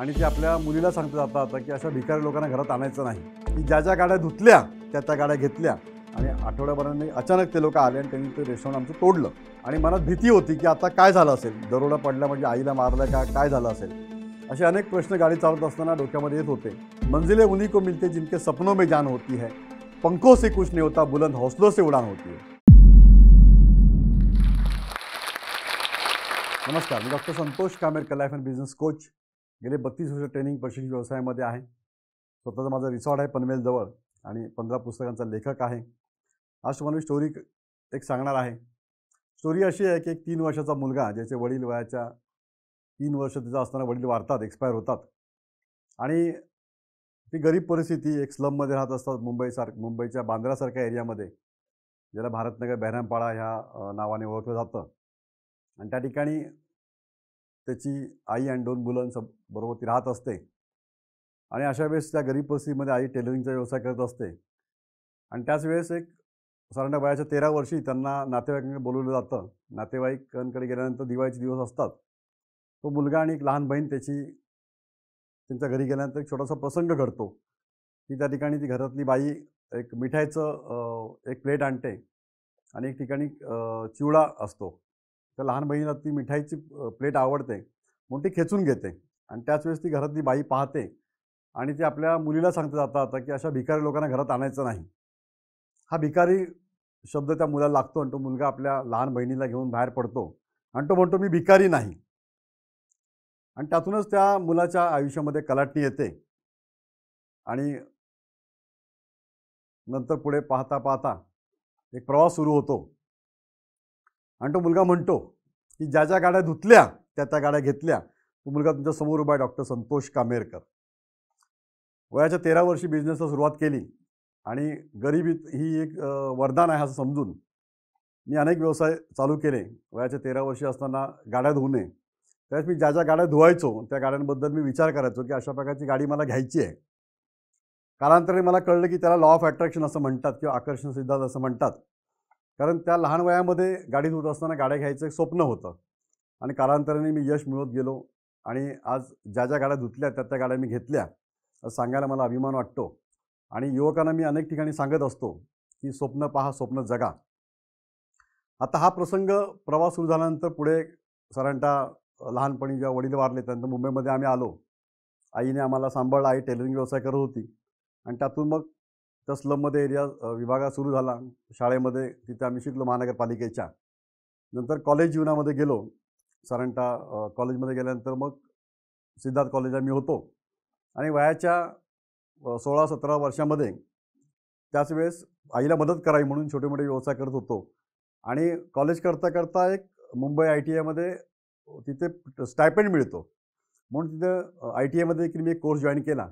आणि ते आपल्या मुलीला सांगत जाता आता की अशा भिकारी लोकांना घरात आणायचं नाही की ज्या ज्या गाड्या धुतल्या त्या त्या गाड्या घेतल्या आणि आठवड्याभराने अचानक ते लोक आले आणि त्यांनी ते रेस्टॉरंट आमचं तोडलं आणि मनात भीती होती की आता काय झालं असेल दरोडा पडला म्हणजे आईला मारला का काय झालं असेल असे अनेक प्रश्न गाडी चालत असताना डोक्यामध्ये येत होते मंजिले उन्ही को मिलते जिनके सपनों में जान होती है पंखों से कुछ नहीं होता बुलंद हौसलों से उडान होती है नमस्कार मी डॉक्टर संतोष कामेर कलाईफ अँड बिझनेस कोच गेले बत्तीस वर्ष ट्रेनिंग प्रशिक्षण व्यवसायामध्ये आहे स्वतःचा माझा रिसॉर्ट आहे पनवेलजवळ आणि पंधरा पुस्तकांचा लेखक आहे आज तुम्हाला स्टोरी एक सांगणार आहे स्टोरी अशी आहे की एक तीन वर्षाचा मुलगा ज्याचे वडील वयाच्या तीन वर्ष तिचा असताना वडील वारतात एक्सपायर होतात आणि ती गरीब परिस्थिती एक स्लममध्ये राहत असतात मुंबईसार मुंबईच्या बांद्रासारख्या एरियामध्ये ज्याला भारतनगर बहरामपाडा ह्या नावाने ओळखलं जातं आणि त्या ठिकाणी त्याची आई आणि दोन बरोबर ती राहत असते आणि अशा वेळेस त्या गरीब परिस्थितीमध्ये आई टेलरिंगचा व्यवसाय करत असते आणि त्याच वेळेस एक साधारण वयाच्या तेरा वर्षी त्यांना नातेवाईकांकडे बोलवलं जातं नातेवाईकांकडे गेल्यानंतर दिवाळीचे दिवस असतात तो मुलगा आणि एक लहान बहीण त्याची त्यांच्या घरी गेल्यानंतर एक छोटासा प्रसंग घडतो की त्या ठिकाणी ती घरातली बाई एक मिठाईचं एक प्लेट आणते आणि एक ठिकाणी चिवडा असतो त्या लहान बहिणीला ती मिठाईची प्लेट आवडते म्हणून ती खेचून घेते आणि त्याच वेळेस ती घरातली बाई पाहते आणि ती आपल्या मुलीला सांगते जाता आता की अशा भिकारी लोकांना घरात आणायचं नाही हा भिकारी शब्द त्या मुलाला लागतो आणि तो मुलगा आपल्या लहान बहिणीला घेऊन बाहेर पडतो आणि तो म्हणतो मी भिकारी नाही आणि त्यातूनच त्या मुलाच्या आयुष्यामध्ये कलाटणी येते आणि नंतर पुढे पाहता पाहता एक प्रवास सुरू होतो आणि तो मुलगा म्हणतो की ज्या ज्या गाड्या धुतल्या त्या त्या गाड्या घेतल्या तो मुलगा तुमच्या समोर उभा डॉक्टर संतोष कामेरकर वयाच्या तेरा वर्षी बिझनेसला सुरुवात केली आणि गरिबी ही एक वरदान आहे असं समजून मी अनेक व्यवसाय चालू केले वयाच्या तेरा वर्षी असताना गाड्या धुणे त्यावेळेस मी ज्या ज्या गाड्या धुवायचो त्या गाड्यांबद्दल मी विचार करायचो की अशा प्रकारची गाडी मला घ्यायची आहे कालांतराने मला कळलं की त्याला लॉ ऑफ अट्रॅक्शन असं म्हणतात किंवा आकर्षण सिद्धांत असं म्हणतात कारण त्या लहान वयामध्ये गाडी धुत असताना गाड्या घ्यायचं एक स्वप्न होतं आणि कालांतराने मी यश मिळवत गेलो आणि आज ज्या ज्या गाड्या धुतल्या त्या त्या गाड्या मी घेतल्या असं सांगायला मला अभिमान वाटतो आणि युवकांना मी अनेक ठिकाणी सांगत असतो की स्वप्न पहा स्वप्न जगा आता हा प्रसंग प्रवास सुरू झाल्यानंतर पुढे साधारणतः लहानपणी जेव्हा वडील वारले त्यानंतर मुंबईमध्ये आम्ही आलो आईने आम्हाला सांभाळलं आई टेलरिंग व्यवसाय करत होती आणि त्यातून मग त्या स्लममध्ये एरिया विभागा सुरू झाला शाळेमध्ये तिथे आम्ही शिकलो महानगरपालिकेच्या नंतर कॉलेज जीवनामध्ये गेलो साधारणतः कॉलेजमध्ये गेल्यानंतर मग सिद्धार्थ कॉलेज आम्ही होतो आणि वयाच्या सोळा सतरा वर्षामध्ये त्याच वेळेस आईला मदत करावी म्हणून छोटे मोठे व्यवसाय करत होतो आणि कॉलेज करता करता एक मुंबई आय टी आयमध्ये तिथे स्टायपेंड मिळतो म्हणून तिथे आय टी आयमध्ये एक मी एक कोर्स जॉईन केला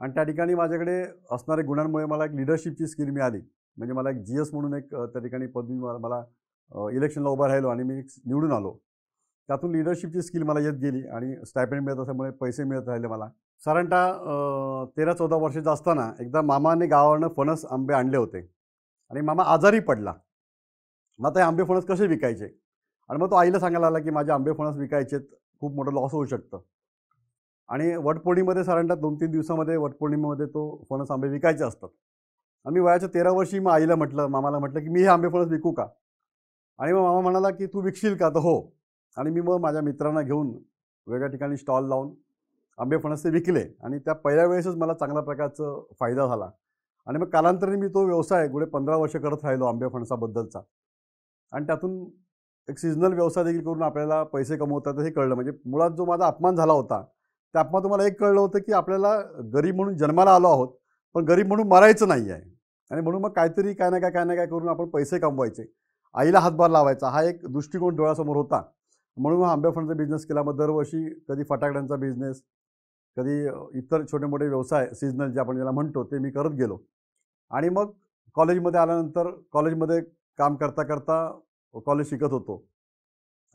आणि त्या ठिकाणी माझ्याकडे असणाऱ्या गुणांमुळे मला एक लिडरशिपची स्किल मिळाली म्हणजे मला एक जी एस म्हणून एक त्या ठिकाणी पदवी मला इलेक्शनला उभा राहिलो आणि मी निवडून आलो त्यातून लिडरशिपची स्किल मला येत गेली आणि स्टायपेंड मिळत असल्यामुळे पैसे मिळत राहिले मला साधारणतः तेरा चौदा वर्षाचा असताना एकदा मामाने गावावरनं फणस आंबे आणले होते आणि मामा आजारी पडला मग ते आंबे फणस कसे विकायचे आणि मग तो आईला सांगायला आला की माझे आंबे फणस विकायचेत खूप मोठं लॉस होऊ शकतं आणि वटपौर्णिमेमध्ये साधारणतः दोन तीन दिवसामध्ये वटपौर्णिमेमध्ये तो फणस आंबे विकायचे असतात आम्ही वयाच्या तेरा वर्षी मग आईला म्हटलं मामाला म्हटलं की मी हे आंबे फणस विकू का आणि मग मामा म्हणाला की तू विकशील का तर हो आणि मी मग माझ्या मित्रांना घेऊन वेगळ्या ठिकाणी स्टॉल लावून आंबे फणस ते विकले आणि त्या पहिल्या वेळेसच मला चांगल्या प्रकारचं फायदा झाला आणि मग कालांतराने मी तो व्यवसाय गुढे पंधरा वर्ष करत राहिलो आंबे फणसाबद्दलचा आणि त्यातून एक सिजनल व्यवसाय देखील करून आपल्याला पैसे कमवतात हे कळलं म्हणजे मुळात जो माझा अपमान झाला होता त्यातमा तुम्हाला एक कळलं होतं की आपल्याला गरीब म्हणून जन्माला आलो आहोत पण गरीब म्हणून मरायचं नाही आहे आणि म्हणून मग काहीतरी काय ना काय काय ना काय करून आपण पैसे कमवायचे आईला हातभार लावायचा हा एक दृष्टिकोन डोळ्यासमोर होता म्हणून मग आंब्या फळांचा बिझनेस केला मग दरवर्षी कधी फटाकड्यांचा बिझनेस कधी इतर छोटे मोठे व्यवसाय सिजनल जे आपण ज्याला म्हणतो ते मी करत गेलो आणि मग कॉलेजमध्ये आल्यानंतर कॉलेजमध्ये काम करता करता कॉलेज शिकत होतो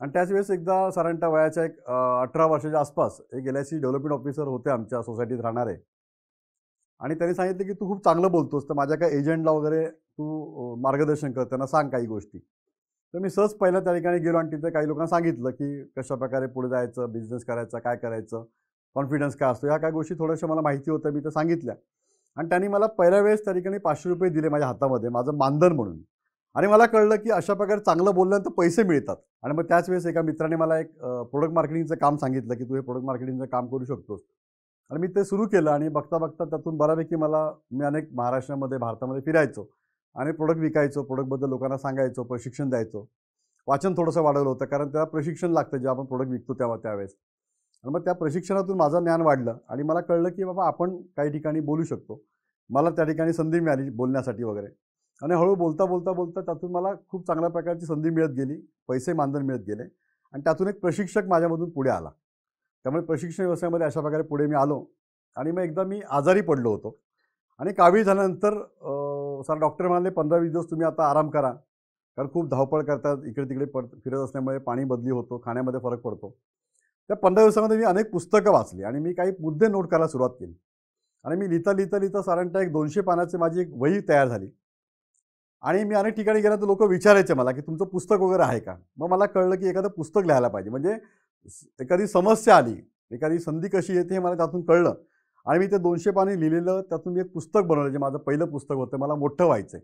आणि त्याच वेळेस एकदा साधारणतः वयाच्या एक अठरा वर्षाच्या आसपास एक L I C development officer होते आमच्या सोसायटीत राहणारे आणि त्यांनी सांगितलं की तू खूप चांगलं बोलतोस तर माझ्या काय एजंटला वगैरे तू मार्गदर्शन कर त्यांना सांग काही गोष्टी तर मी सहज पहिल्या त्या ठिकाणी गेलो आणि तिथे काही लोकांना सांगितलं की कशाप्रकारे पुढे जायचं बिझनेस करायचा काय करायचं कॉन्फिडन्स काय असतो ह्या काय गोष्टी थोड्याशा मला माहिती होत्या मी त्या सांगितल्या आणि त्यांनी मला पहिल्या वेळेस त्या ठिकाणी पाचशे रुपये दिले माझ्या हातामध्ये माझं मानधन म्हणून आणि मला कळलं की अशा प्रकारे चांगलं बोलल्यानंतर पैसे मिळतात आणि मग त्याच वेळेस एका मित्राने मला एक प्रोडक्ट मार्केटिंगचं काम सांगितलं की तू हे प्रोडक्ट मार्केटिंगचं काम करू शकतोस आणि मी ते सुरू केलं आणि बघता बघता त्यातून बऱ्यापैकी मला मी अनेक महाराष्ट्रामध्ये भारतामध्ये फिरायचो आणि प्रोडक्ट विकायचो प्रोडक्टबद्दल लोकांना सांगायचो प्रशिक्षण द्यायचो वाचन थोडंसं वाढवलं होतं कारण त्याला प्रशिक्षण लागतं जेव्हा आपण प्रोडक्ट विकतो तेव्हा त्यावेळेस आणि मग त्या प्रशिक्षणातून माझं ज्ञान वाढलं आणि मला कळलं की बाबा आपण काही ठिकाणी बोलू शकतो मला त्या ठिकाणी संधी मिळाली बोलण्यासाठी वगैरे आणि हळू बोलता बोलता बोलता त्यातून मला खूप चांगल्या प्रकारची संधी मिळत गेली पैसे मानधन मिळत गेले आणि त्यातून एक प्रशिक्षक माझ्यामधून पुढे आला त्यामुळे प्रशिक्षण व्यवसायामध्ये अशा प्रकारे पुढे मी आलो आणि मग एकदा मी आजारी पडलो होतो आणि कावी झाल्यानंतर सर डॉक्टर म्हणाले पंधरा वीस दिवस तुम्ही आता आराम करा कारण खूप धावपळ करतात इकडे तिकडे पड फिरत असल्यामुळे पाणी बदली होतो खाण्यामध्ये फरक पडतो त्या पंधरा दिवसामध्ये मी अनेक पुस्तकं वाचली आणि मी काही मुद्दे नोट करायला सुरुवात केली आणि मी लिहिता लिहिता लिहिता साधारणतः एक दोनशे पानाचे माझी एक वही तयार झाली आणि मी अनेक ठिकाणी गेला तर लोक विचारायचे मला की तुमचं पुस्तक वगैरे आहे का मग मला कळलं की एखादं पुस्तक लिहायला पाहिजे म्हणजे एखादी समस्या आली एखादी संधी कशी येते हे मला त्यातून कळलं आणि मी ते दोनशे पाणी लिहिलेलं त्यातून मी एक पुस्तक बनवलं जे माझं पहिलं पुस्तक होतं मला मोठं व्हायचं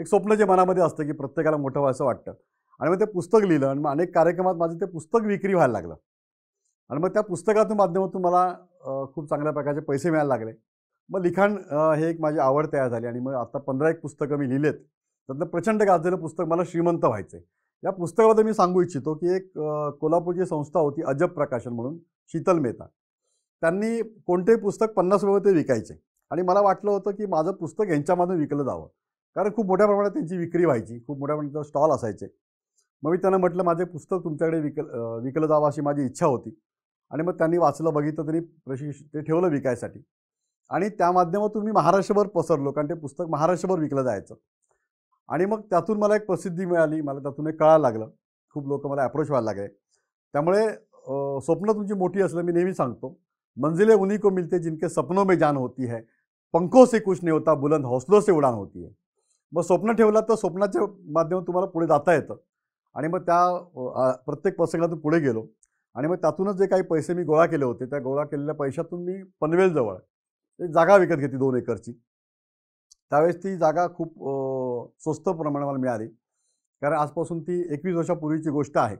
एक स्वप्न जे मनामध्ये असतं की प्रत्येकाला मोठं व्हायचं वाटतं आणि मग ते पुस्तक लिहिलं आणि मग अनेक कार्यक्रमात माझं ते पुस्तक विक्री व्हायला लागलं आणि मग त्या पुस्तकातून माध्यमातून मला खूप चांगल्या प्रकारचे पैसे मिळायला लागले मग लिखाण हे एक माझी आवड तयार झाली आणि मग आता पंधरा एक पुस्तकं मी लिहिलेत त्यातलं प्रचंड गाजलेलं पुस्तक मला श्रीमंत व्हायचं या पुस्तकामध्ये मी सांगू इच्छितो की एक कोल्हापूरची संस्था होती अजब प्रकाशन म्हणून शीतल मेहता त्यांनी कोणतेही पुस्तक पन्नास रुपये ते विकायचे आणि मला वाटलं होतं की माझं पुस्तक यांच्यामधून विकलं जावं कारण खूप मोठ्या प्रमाणात त्यांची विक्री व्हायची खूप मोठ्या प्रमाणात स्टॉल असायचे मग मी त्यांना म्हटलं माझे पुस्तक तुमच्याकडे विकल विकलं जावं अशी माझी इच्छा होती आणि मग त्यांनी वाचलं बघितलं तरी प्रशिक्ष ते ठेवलं विकायसाठी आणि त्या माध्यमातून मी महाराष्ट्रभर पसरलो कारण ते पुस्तक महाराष्ट्रभर विकलं जायचं आणि मग त्यातून मला एक प्रसिद्धी मिळाली मला त्यातून एक कळायला लागलं खूप लोक मला अप्रोच व्हायला लागले त्यामुळे स्वप्न तुमची मोठी असलं मी नेहमी सांगतो मंजिले उन्ही को मिलते जिनके सपनों में जान होती है पंखों से कुछ नहीं होता बुलंद हौसलोसे से उडान होती आहे मग स्वप्न ठेवलं तर स्वप्नाच्या माध्यमातून तुम्हाला पुढे जाता येतं आणि मग त्या प्रत्येक प्रसंगातून पुढे गेलो आणि मग त्यातूनच जे काही पैसे मी गोळा केले होते त्या गोळा केलेल्या पैशातून मी पनवेलजवळ एक जागा विकत घेतली दोन एकरची त्यावेळेस ती जागा खूप स्वस्त प्रमाणावर मिळाली कारण आजपासून ती एकवीस वर्षापूर्वीची गोष्ट आहे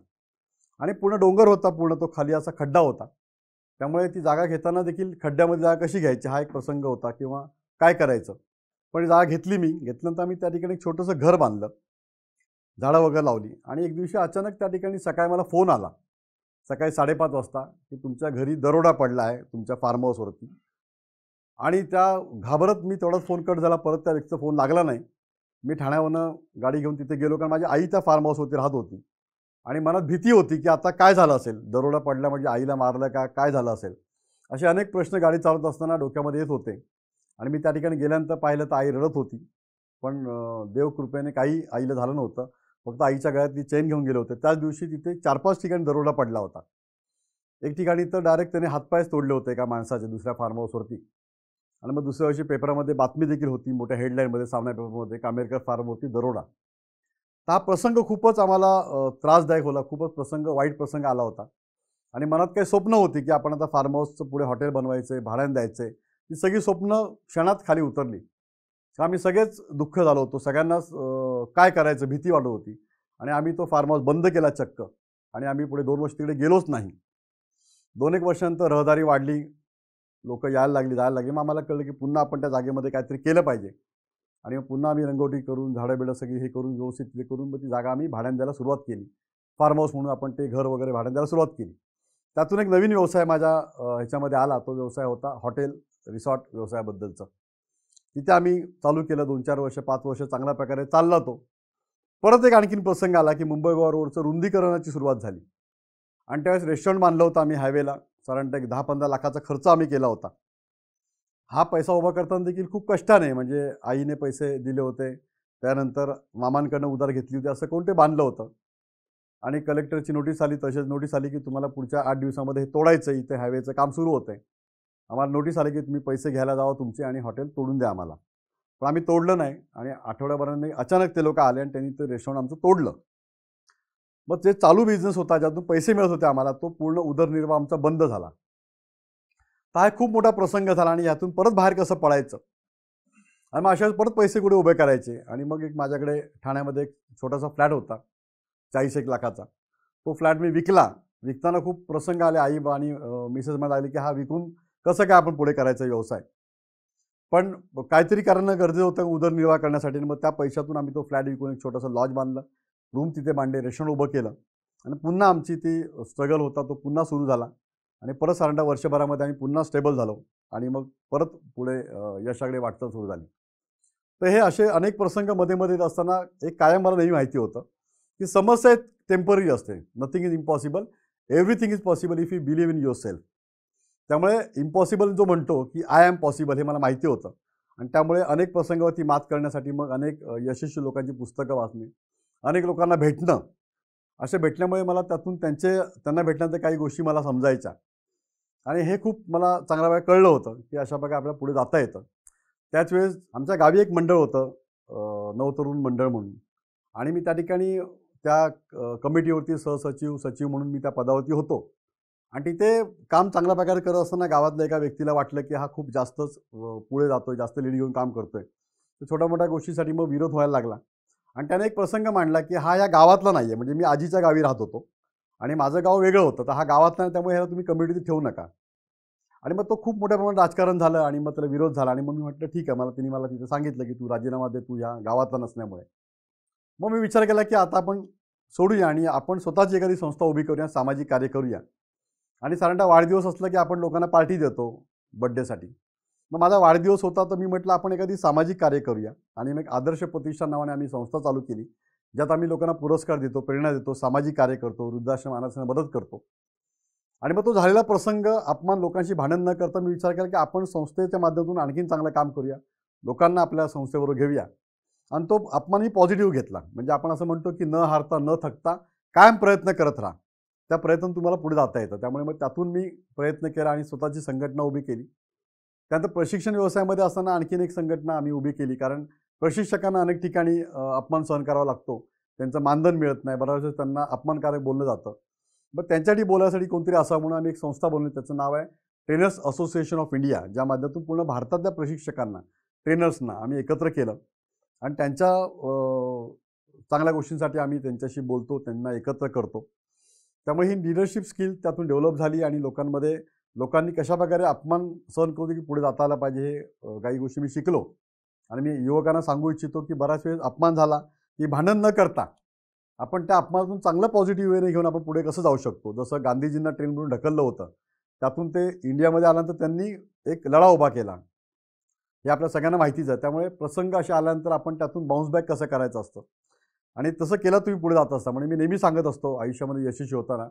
आणि पूर्ण डोंगर होता पूर्ण तो खाली असा खड्डा होता त्यामुळे ती जागा घेताना देखील खड्ड्यामध्ये जागा कशी घ्यायची हा एक प्रसंग होता किंवा काय करायचं पण जागा घेतली मी घेतल्यानंतर आम्ही त्या ठिकाणी एक छोटंसं घर बांधलं झाडं वगैरे लावली आणि एक दिवशी अचानक त्या ठिकाणी सकाळी मला फोन आला सकाळी साडेपाच वाजता की तुमच्या घरी दरोडा पडला आहे तुमच्या फार्म हाऊसवरती आणि त्या घाबरत मी तेवढाच फोन कट झाला परत त्या व्यक्तीचा फोन लागला नाही मी ठाण्यावरनं गाडी घेऊन तिथे गेलो कारण माझी आई त्या फार्म हाऊसवरती राहत होती आणि मनात भीती होती की आता काय झालं असेल दरोडा पडला म्हणजे आईला मारलं का काय झालं असेल असे अनेक प्रश्न गाडी चालवत असताना डोक्यामध्ये येत होते आणि मी त्या ठिकाणी गेल्यानंतर पाहिलं तर आई रडत होती पण देवकृपेने काही आईला झालं नव्हतं फक्त आईच्या गळ्यात ती चेन घेऊन गेले होते त्याच दिवशी तिथे चार पाच ठिकाणी दरोडा पडला होता एक ठिकाणी तर डायरेक्ट त्याने हातपायच तोडले होते एका माणसाचे दुसऱ्या फार्म हाऊसवरती आणि मग दुसऱ्या वर्षी पेपरामध्ये बातमी देखील होती मोठ्या हेडलाईनमध्ये सामना पेपरमध्ये कामेरकर होती दरोडा तर हा प्रसंग खूपच आम्हाला त्रासदायक होता खूपच प्रसंग वाईट प्रसंग आला होता आणि मनात काही स्वप्न होती की आपण आता फार्म हाऊसचं पुढे हॉटेल बनवायचं आहे भाड्याने द्यायचं आहे ती सगळी स्वप्न क्षणात खाली उतरली तर आम्ही सगळेच दुःख झालो होतो सगळ्यांनाच काय करायचं भीती वाटत होती आणि आम्ही तो फार्म हाऊस बंद केला चक्क आणि आम्ही पुढे दोन वर्ष तिकडे गेलोच नाही दोन एक वर्षानंतर रहदारी वाढली लोक यायला लागली जायला लागली मग आम्हाला कळलं की पुन्हा आपण त्या जागेमध्ये काहीतरी केलं पाहिजे आणि मग पुन्हा आम्ही रंगोटी करून झाडं बिडं सगळी हे करून व्यवस्थित ते करून मग ती जागा आम्ही भाड्याने द्यायला सुरुवात केली फार्म हाऊस म्हणून आपण ते घर वगैरे भाड्यान द्यायला सुरुवात केली त्यातून एक नवीन व्यवसाय माझ्या ह्याच्यामध्ये आला तो व्यवसाय होता हॉटेल रिसॉर्ट व्यवसायाबद्दलचा तिथे आम्ही चालू केलं दोन चार वर्ष पाच वर्ष चांगल्या प्रकारे चालला तो परत एक आणखीन प्रसंग आला की मुंबई गोवा रोडचं रुंदीकरणाची सुरुवात झाली आणि त्यावेळेस रेस्टॉरंट बांधलं होतं आम्ही हायवेला साधारणतः एक दहा पंधरा लाखाचा खर्च आम्ही केला होता हा पैसा उभा करताना देखील खूप कष्टाने म्हणजे आईने पैसे दिले होते त्यानंतर मामांकडनं उधार घेतली होती असं कोणते बांधलं होतं आणि कलेक्टरची नोटीस आली तसेच नोटीस आली की तुम्हाला पुढच्या आठ दिवसामध्ये हे तोडायचं इथे हायवेचं काम सुरू होतं आम्हाला नोटीस आली की तुम्ही पैसे घ्यायला जावा तुमचे आणि हॉटेल तोडून द्या आम्हाला पण आम्ही तोडलं नाही आणि आठवड्याभरांनी अचानक ते लोक आले आणि त्यांनी ते रेस्टॉरंट आमचं तोडलं मग ते चालू बिझनेस होता ज्यातून पैसे मिळत होते आम्हाला तो पूर्ण उदरनिर्वाह आमचा बंद झाला तर हा खूप मोठा प्रसंग झाला आणि यातून परत बाहेर कसं पडायचं आणि मग अशा परत पैसे कुठे उभे करायचे आणि मग एक माझ्याकडे ठाण्यामध्ये एक छोटासा फ्लॅट होता चाळीस एक लाखाचा तो फ्लॅट मी विकला विकताना खूप प्रसंग आले आई आणि मिसेस मला आले की हा विकून कसं काय आपण पुढे करायचा व्यवसाय पण काहीतरी करणं गरजेचं होतं उदरनिर्वाह करण्यासाठी मग त्या पैशातून आम्ही तो फ्लॅट विकून एक छोटासा लॉज बांधला रूम तिथे मांडले रेशन उभं केलं आणि पुन्हा आमची ती स्ट्रगल होता तो पुन्हा सुरू झाला आणि परत साधारणतः वर्षभरामध्ये आम्ही पुन्हा स्टेबल झालो आणि मग परत पुढे यशाकडे वाटचाल सुरू झाली तर हे असे अनेक प्रसंग मध्ये मध्ये असताना एक कायम मला नेहमी माहिती होतं की समस्या टेम्पररी असते nothing is impossible everything is possible if you believe in yourself त्यामुळे इम्पॉसिबल जो म्हणतो की आय एम पॉसिबल हे मला माहिती होतं आणि त्यामुळे अनेक प्रसंगावरती मात करण्यासाठी मग अनेक यशस्वी लोकांची पुस्तकं वाचणे अनेक लोकांना भेटणं असे भेटल्यामुळे मला त्यातून त्यांचे त्यांना भेटल्यानंतर काही गोष्टी मला समजायच्या आणि हे खूप मला चांगल्या वेळा कळलं होतं की अशा प्रकारे आपल्याला पुढे जाता येतं त्याच वेळेस आमच्या गावी एक मंडळ होतं नवतरुण मंडळ म्हणून आणि मी त्या ठिकाणी त्या कमिटीवरती सहसचिव सचिव म्हणून मी त्या पदावरती होतो आणि तिथे काम चांगल्या प्रकारे करत असताना गावातल्या एका व्यक्तीला वाटलं की हा खूप जास्तच पुढे जातो आहे जास्त लेडी घेऊन काम करतो आहे तर छोट्या मोठ्या गोष्टीसाठी मग विरोध व्हायला लागला आणि त्याने एक प्रसंग मांडला की हा या गावातला नाही आहे म्हणजे मी आजीच्या गावी राहत होतो आणि माझं गाव वेगळं होतं तर हा गावातला नाही त्यामुळे ह्याला तुम्ही कम्युनिटीत ठेवू नका आणि मग तो खूप मोठ्या प्रमाणात राजकारण झालं आणि मग त्याला विरोध झाला आणि मग मी म्हटलं ठीक आहे मला तिने मला तिथे सांगितलं की तू राजीनामा दे तू या गावातला नसल्यामुळे मग मी विचार केला की आता आपण सोडूया आणि आपण स्वतःची एखादी संस्था उभी करूया सामाजिक कार्य करूया आणि साधारणतः वाढदिवस असला की आपण लोकांना पार्टी देतो बड्डेसाठी मग माझा वाढदिवस होता तर मी म्हटलं आपण एखादी सामाजिक कार्य करूया आणि मग आदर्श प्रतिष्ठान नावाने आम्ही संस्था चालू केली ज्यात आम्ही लोकांना पुरस्कार देतो प्रेरणा देतो सामाजिक कार्य करतो वृद्धाश्रम अनाथांना मदत करतो आणि मग तो झालेला प्रसंग अपमान लोकांशी भांडण न करता मी विचार केला की आपण संस्थेच्या माध्यमातून आणखीन चांगलं काम करूया लोकांना आपल्या संस्थेबरोबर घेऊया आणि तो अपमानही पॉझिटिव्ह घेतला म्हणजे आपण असं म्हणतो की न हारता न थकता कायम प्रयत्न करत राहा त्या प्रयत्न तुम्हाला पुढे जाता येतं त्यामुळे मग त्यातून मी प्रयत्न केला आणि स्वतःची संघटना उभी केली त्यानंतर प्रशिक्षण व्यवसायामध्ये असताना आणखीन एक संघटना आम्ही उभी केली कारण प्रशिक्षकांना अनेक ठिकाणी अपमान सहन करावा लागतो त्यांचं मानधन मिळत नाही बऱ्याच वेळेस त्यांना अपमानकारक बोललं जातं बट त्यांच्यासाठी बोलायसाठी कोणतरी असा म्हणून आम्ही एक संस्था बनवली त्याचं नाव आहे ट्रेनर्स असोसिएशन ऑफ इंडिया ज्या माध्यमातून पूर्ण भारतातल्या प्रशिक्षकांना ट्रेनर्सना आम्ही एकत्र केलं आणि त्यांच्या चांगल्या गोष्टींसाठी आम्ही त्यांच्याशी बोलतो त्यांना एकत्र करतो त्यामुळे ही लिडरशिप स्किल त्यातून डेव्हलप झाली आणि लोकांमध्ये लोकांनी कशाप्रकारे अपमान सहन करू की पुढे जाता आला पाहिजे हे काही गोष्टी मी शिकलो आणि मी युवकांना सांगू इच्छितो की बऱ्याच वेळेस अपमान झाला की भांडण न करता आपण त्या अपमानातून चांगलं पॉझिटिव्ह वेने घेऊन आपण पुढे कसं जाऊ शकतो जसं गांधीजींना ट्रेनमधून ढकललं होतं त्यातून ते इंडियामध्ये आल्यानंतर त्यांनी एक लढा उभा केला हे आपल्या सगळ्यांना माहितीच आहे त्यामुळे प्रसंग असे आल्यानंतर आपण त्यातून बाउन्स बॅक कसं करायचं असतं आणि तसं केलं तुम्ही पुढे जात असता म्हणजे मी नेहमी सांगत असतो आयुष्यामध्ये यशस्वी होताना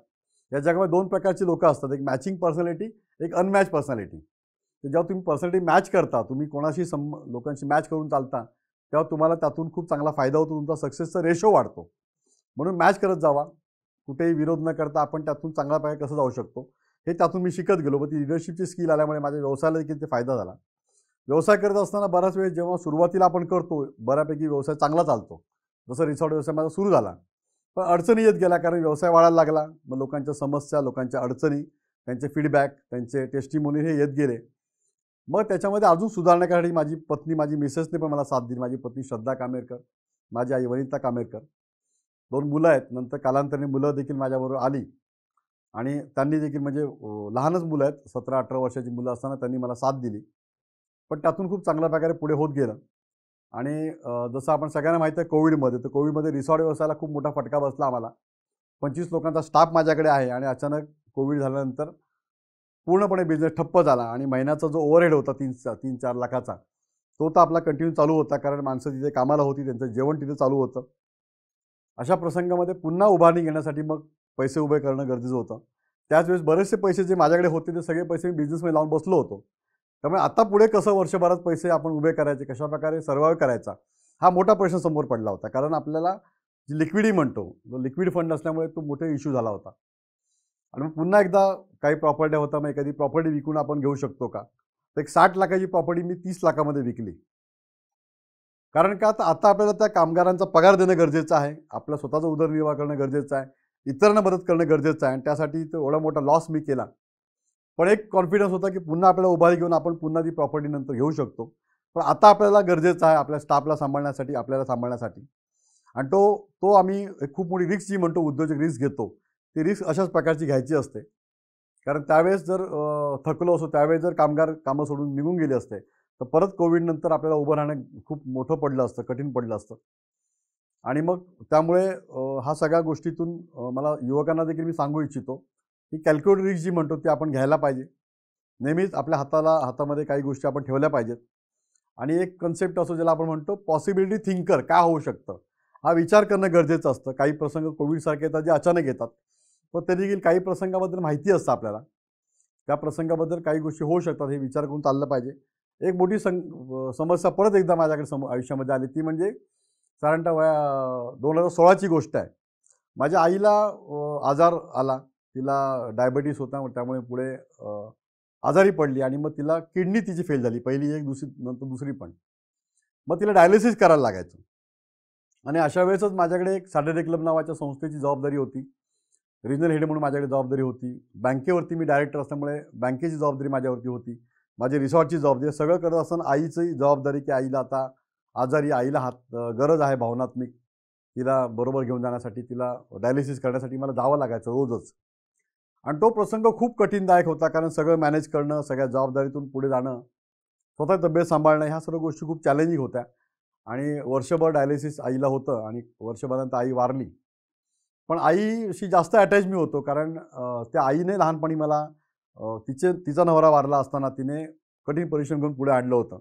या जगामध्ये दोन प्रकारची लोकं असतात एक मॅचिंग पर्सनॅलिटी एक अनमॅच पर्सनॅलिटी तर जेव्हा तुम्ही पर्सनॅलिटी मॅच करता तुम्ही कोणाशी सम लोकांशी मॅच करून चालता तेव्हा तुम्हाला त्यातून खूप चांगला फायदा होतो तुमचा सक्सेसचा रेशो वाढतो म्हणून मॅच करत जावा कुठेही विरोध न करता आपण त्यातून चांगला पाहिजे कसं जाऊ शकतो हे त्यातून मी शिकत गेलो मग ती लिडरशिपची स्किल आल्यामुळे माझ्या व्यवसायाला देखील ते फायदा झाला व्यवसाय करत असताना बऱ्याच वेळेस जेव्हा सुरुवातीला आपण करतो बऱ्यापैकी व्यवसाय चांगला चालतो जसं रिसॉर्ट व्यवसाय माझा सुरू झाला पण अडचणी येत गेल्या कारण व्यवसाय वाढायला लागला मग लोकांच्या समस्या लोकांच्या अडचणी त्यांचे फीडबॅक त्यांचे टेस्टिमोनी हे येत गेले मग त्याच्यामध्ये अजून सुधारण्यासाठी माझी पत्नी माझी मिसेसने पण मला साथ दिली माझी पत्नी श्रद्धा कामेरकर माझी आई वनिता कामेरकर दोन मुलं आहेत नंतर कालांतराने मुलं देखील माझ्याबरोबर आली आणि त्यांनी देखील म्हणजे लहानच मुलं आहेत सतरा अठरा वर्षाची मुलं असताना त्यांनी मला साथ दिली पण त्यातून खूप चांगल्या प्रकारे पुढे होत गेलं आणि जसं आपण सगळ्यांना माहिती आहे कोविडमध्ये तर कोविडमध्ये रिसॉर्ट व्यवसायाला खूप मोठा फटका बसला आम्हाला पंचवीस लोकांचा स्टाफ माझ्याकडे आहे आणि अचानक कोविड झाल्यानंतर पूर्णपणे बिझनेस ठप्प झाला आणि महिन्याचा जो ओव्हरहेड होता तीन तीन चार लाखाचा तो तर आपला कंटिन्यू चालू होता कारण माणसं तिथे कामाला होती त्यांचं जेवण तिथे चालू होतं अशा प्रसंगामध्ये पुन्हा उभारणी घेण्यासाठी मग पैसे उभे करणं गरजेचं होतं त्याच वेळेस बरेचसे पैसे जे माझ्याकडे होते ते सगळे पैसे मी बिझनेसमध्ये लावून बसलो होतो त्यामुळे आता पुढे कसं वर्षभरात पैसे आपण उभे करायचे कशाप्रकारे सर्वाईव्ह करायचा हा मोठा प्रश्न समोर पडला होता कारण आपल्याला जी लिक्विडी म्हणतो जो लिक्विड फंड असल्यामुळे तो मोठा इश्यू झाला होता आणि मग पुन्हा एकदा काही प्रॉपर्ट्या होता मग एखादी प्रॉपर्टी विकून आपण घेऊ शकतो का तर एक साठ लाखाची प्रॉपर्टी मी तीस लाखामध्ये विकली कारण का तर आता आपल्याला त्या कामगारांचा पगार देणं गरजेचं आहे आपला स्वतःचा उदरनिर्वाह करणं गरजेचं आहे इतरांना मदत करणं गरजेचं आहे आणि त्यासाठी तो एवढा मोठा लॉस मी केला पण एक कॉन्फिडन्स होता की पुन्हा आपल्याला उभारी घेऊन आपण पुन्हा ती प्रॉपर्टी नंतर घेऊ शकतो पण आता आपल्याला गरजेचं आहे आपल्या स्टाफला सांभाळण्यासाठी आपल्याला सांभाळण्यासाठी आणि तो तो आम्ही खूप मोठी रिस्क जी म्हणतो उद्योजक रिस्क घेतो ती रिस्क अशाच प्रकारची घ्यायची असते कारण त्यावेळेस जर थकलो असो त्यावेळेस जर कामगार कामं सोडून निघून गेले असते तर परत कोविडनंतर आपल्याला उभं राहणं खूप मोठं पडलं असतं कठीण पडलं असतं आणि मग त्यामुळे हा सगळ्या गोष्टीतून मला युवकांना देखील मी सांगू इच्छितो ही कॅल्क्युलेटरीज रिस्क जी म्हणतो ती आपण घ्यायला पाहिजे नेहमीच आपल्या हाताला हातामध्ये काही गोष्टी आपण ठेवल्या पाहिजेत आणि एक कन्सेप्ट असो ज्याला आपण म्हणतो पॉसिबिलिटी थिंकर काय होऊ शकतं हा विचार करणं गरजेचं असतं काही प्रसंग कोविडसारखे येतात जे अचानक येतात पण तरी देखील काही प्रसंगाबद्दल माहिती असतं आपल्याला त्या प्रसंगाबद्दल काही गोष्टी होऊ शकतात हे विचार करून चाललं पाहिजे एक मोठी सं समस्या परत एकदा माझ्याकडे सम आयुष्यामध्ये आली ती म्हणजे साधारणतः वया दोन हजार सोळाची गोष्ट आहे माझ्या आईला आजार आला तिला डायबिटीस होता त्यामुळे पुढे आजारी पडली आणि मग तिला किडनी तिची फेल झाली पहिली एक दुसरी नंतर दुसरी पण मग तिला डायलिसिस करायला लागायचं आणि अशा वेळेसच माझ्याकडे एक सॅटर्डे क्लब नावाच्या संस्थेची जबाबदारी होती रिजनल हेड म्हणून माझ्याकडे जबाबदारी होती बँकेवरती मी डायरेक्टर असल्यामुळे बँकेची जबाबदारी माझ्यावरती होती माझी रिसॉर्टची जबाबदारी सगळं करत असताना आईची जबाबदारी की आईला आता आजारी आईला हात गरज आहे भावनात्मक तिला बरोबर घेऊन जाण्यासाठी तिला डायलिसिस करण्यासाठी मला जावं लागायचं रोजच आणि तो प्रसंग खूप कठीणदायक होता कारण सगळं मॅनेज करणं सगळ्या जबाबदारीतून पुढे जाणं स्वतः तब्येत सांभाळणं ह्या सर्व गोष्टी खूप चॅलेंजिंग होत्या आणि वर्षभर डायलिसिस आईला होतं आणि वर्षभरानंतर आई वारली पण आईशी जास्त अटॅच मी होतो कारण त्या आईने लहानपणी मला तिचे तिचा नवरा वारला असताना तिने कठीण परिश्रम करून पुढे आणलं होतं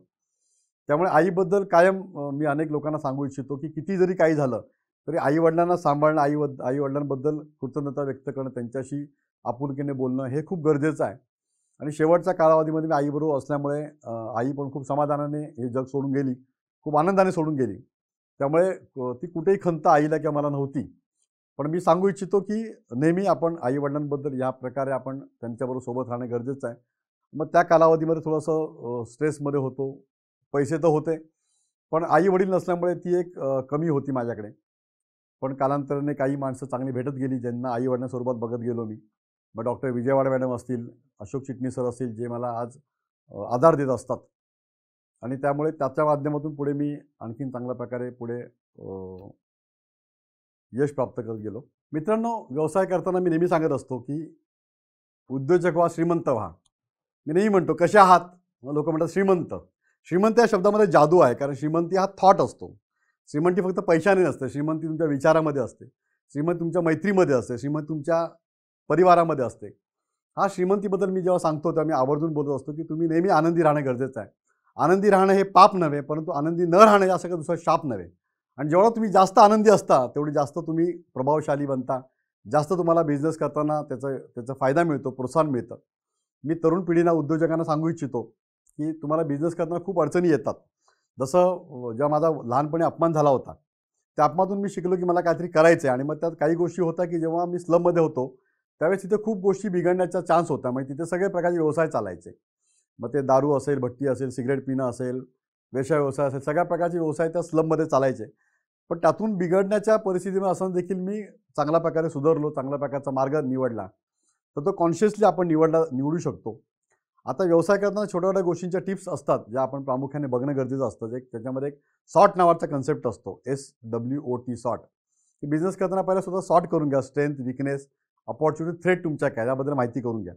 त्यामुळे आईबद्दल कायम मी अनेक लोकांना सांगू इच्छितो की किती जरी काही झालं तरी आईवडिलांना सांभाळणं आई आईवडिलांबद्दल कृतज्ञता व्यक्त करणं त्यांच्याशी आपुलकीने बोलणं हे खूप गरजेचं आहे आणि शेवटच्या कालावधीमध्ये मी आईबरोबर असल्यामुळे आई पण खूप समाधानाने हे जग सोडून गेली खूप आनंदाने सोडून गेली त्यामुळे ती कुठेही खंत आईला किंवा मला नव्हती पण मी सांगू इच्छितो की नेहमी आपण आईवडिलांबद्दल या प्रकारे आपण त्यांच्याबरोबर सोबत राहणे गरजेचं आहे मग त्या कालावधीमध्ये थोडंसं स्ट्रेसमध्ये होतो पैसे तर होते पण आई वडील नसल्यामुळे ती एक कमी होती माझ्याकडे पण कालांतराने काही माणसं चांगली भेटत गेली ज्यांना आई वडिलांसोबत बघत गेलो मी मग डॉक्टर विजयवाड मॅडम असतील अशोक चिटणी सर असतील जे मला आज आधार देत असतात आणि त्यामुळे त्याच्या माध्यमातून पुढे मी आणखीन चांगल्या प्रकारे पुढे यश प्राप्त करत गेलो मित्रांनो व्यवसाय करताना मी नेहमी सांगत असतो की उद्योजक व्हा श्रीमंत व्हा मी नेहमी म्हणतो कसे आहात लोक म्हणतात श्रीमंत श्रीमंत या शब्दामध्ये जादू आहे कारण श्रीमंती हा थॉट असतो श्रीमंती फक्त पैशाने नसते श्रीमंती तुमच्या विचारामध्ये असते श्रीमंत तुमच्या मैत्रीमध्ये असते श्रीमंत तुमच्या परिवारामध्ये असते हा श्रीमंतीबद्दल मी जेव्हा सांगतो तेव्हा मी आवर्जून बोलत असतो की तुम्ही नेहमी आनंदी राहणं गरजेचं आहे आनंदी राहणं हे पाप नव्हे परंतु आनंदी न राहणं या काही दुसरा शाप नव्हे आणि जेवढा तुम्ही जास्त आनंदी असता तेवढी जास्त तुम्ही प्रभावशाली बनता जास्त तुम्हाला बिझनेस करताना त्याचा त्याचा फायदा मिळतो प्रोत्साहन मिळतं मी तरुण पिढीला उद्योजकांना सांगू इच्छितो की तुम्हाला बिझनेस करताना खूप अडचणी येतात जसं जेव्हा माझा लहानपणी अपमान झाला होता त्या अपमातून मी शिकलो की मला काहीतरी करायचं आहे आणि मग त्यात काही गोष्टी होत्या की जेव्हा मी स्लममध्ये होतो त्यावेळेस तिथे खूप गोष्टी बिघडण्याचा चान्स होता म्हणजे तिथे सगळे प्रकारचे व्यवसाय चालायचे मग ते दारू असेल भट्टी असेल सिगरेट पिणं असेल वेशा व्यवसाय असेल सगळ्या प्रकारचे व्यवसाय त्या स्लममध्ये चालायचे पण त्यातून बिघडण्याच्या परिस्थितीमध्ये असं देखील मी चांगल्या प्रकारे सुधारलो चांगल्या प्रकारचा मार्ग निवडला तर तो कॉन्शियसली आपण निवडला निवडू शकतो आता व्यवसाय करताना छोट्या छोट्या गोष्टींच्या टिप्स असतात ज्या आपण प्रामुख्याने बघणं गरजेचं असतं जे त्याच्यामध्ये एक सॉर्ट नावाचा कन्सेप्ट असतो S W O T SWOT business करताना पहिला स्वतः सॉर्ट करून घ्या स्ट्रेंथ विकनेस अपॉर्च्युनिटी थ्रेट तुमच्या काय याबद्दल माहिती करून घ्या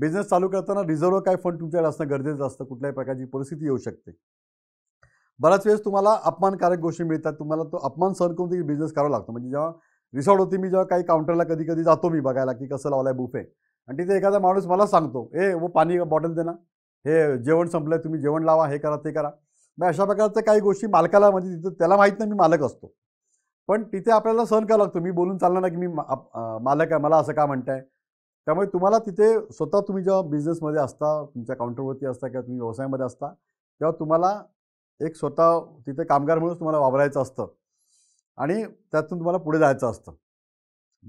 बिझनेस चालू करताना रिझर्व्ह काय फंड तुमच्याकडे असणं गरजेचं असतं कुठल्याही प्रकारची परिस्थिती येऊ शकते बऱ्याच वेळेस तुम्हाला अपमानकारक गोष्टी मिळतात तुम्हाला तो अपमान सहन करून देखील बिझनेस करावा लागतो म्हणजे जेव्हा रिसॉर्ट होती मी जेव्हा काही काउंटरला कधी कधी जातो मी बघायला की कसं लावलाय बुफे आणि तिथे एखादा माणूस मला सांगतो ए व पाणी बॉटल देना हे जेवण संपलं तुम्ही जेवण लावा हे करा ते करा मग अशा प्रकारच्या काही गोष्टी मालकाला म्हणजे तिथं त्याला माहीत नाही मी मालक असतो पण तिथे आपल्याला सहन करावं लागतो मी बोलून चालणार ना की मी मालक आहे मला असं का म्हणत आहे त्यामुळे तुम्हाला तिथे स्वतः तुम्ही जेव्हा बिझनेसमध्ये असता तुमच्या काउंटरवरती असता किंवा तुम्ही व्यवसायामध्ये असता तेव्हा तुम्हाला एक स्वतः तिथे कामगार म्हणून तुम्हाला वावरायचं असतं आणि त्यातून तुम्हाला पुढे जायचं असतं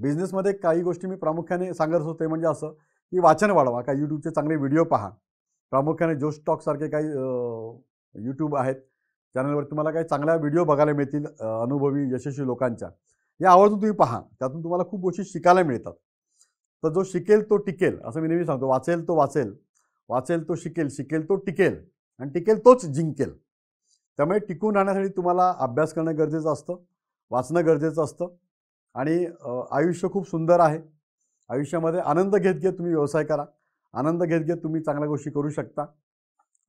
बिझनेसमध्ये काही गोष्टी मी प्रामुख्याने सांगत असतो ते म्हणजे असं की वाचन वाढवा काही यूट्यूबचे चांगले व्हिडिओ पहा प्रामुख्याने जोश टॉकसारखे काही यूट्यूब आहेत चॅनलवर तुम्हाला काही चांगल्या व्हिडिओ बघायला मिळतील अनुभवी यशस्वी लोकांच्या या आवर्जून तुम्ही पहा त्यातून तुम्हाला खूप गोष्टी शिकायला मिळतात तर जो शिकेल तो टिकेल असं मी नेहमी सांगतो वाचेल तो वाचेल वाचेल तो शिकेल शिकेल तो टिकेल आणि टिकेल तोच जिंकेल त्यामुळे टिकून राहण्यासाठी तुम्हाला अभ्यास करणं गरजेचं असतं वाचणं गरजेचं असतं आणि आयुष्य खूप सुंदर आहे आयुष्यामध्ये आनंद घेत घेत तुम्ही व्यवसाय करा आनंद घेत घेत तुम्ही चांगल्या गोष्टी करू शकता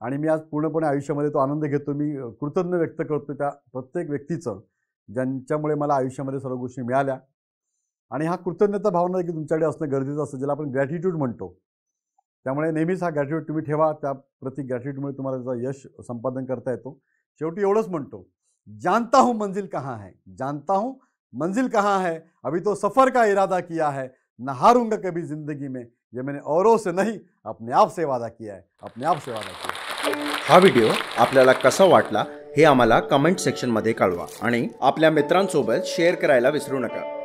आणि मी आज पूर्णपणे आयुष्यामध्ये तो आनंद घेतो मी कृतज्ञ व्यक्त करतो त्या प्रत्येक व्यक्तीचं ज्यांच्यामुळे मला आयुष्यामध्ये सर्व गोष्टी मिळाल्या आणि हा कृतज्ञता भावना की तुमच्याकडे असणं गरजेचं असतं ज्याला आपण ग्रॅटिट्यूड म्हणतो त्यामुळे नेहमीच हा ग्रॅटिट्यूड तुम्ही ठेवा त्या प्रति ग्रॅटिट्यूडमुळे तुम्हाला त्याचा यश संपादन करता येतो शेवटी एवढंच म्हणतो जानता हूं मंजिल कहाँ है जानता हूँ मंजिल कहाँ है अभी तो सफ़र का इरादा किया है ना हारूंगा कभी ज़िंदगी में ये मैंने औरों से नहीं अपने आप से वादा किया है अपने आप से वादा किया हा व्हिडिओ आपल्याला कसा वाटला हे आम्हाला कमेंट सेक्शनमध्ये कळवा आणि आपल्या मित्रांसोबत शेअर करायला विसरू नका